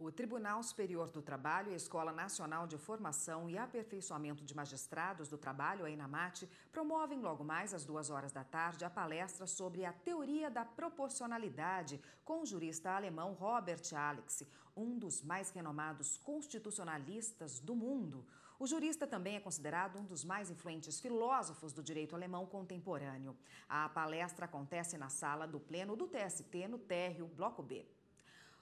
O Tribunal Superior do Trabalho e a Escola Nacional de Formação e Aperfeiçoamento de Magistrados do Trabalho, a INAMATE, promovem logo mais às duas horas da tarde a palestra sobre a teoria da proporcionalidade com o jurista alemão Robert Alex, um dos mais renomados constitucionalistas do mundo. O jurista também é considerado um dos mais influentes filósofos do direito alemão contemporâneo. A palestra acontece na sala do Pleno do TST, no térreo, Bloco B.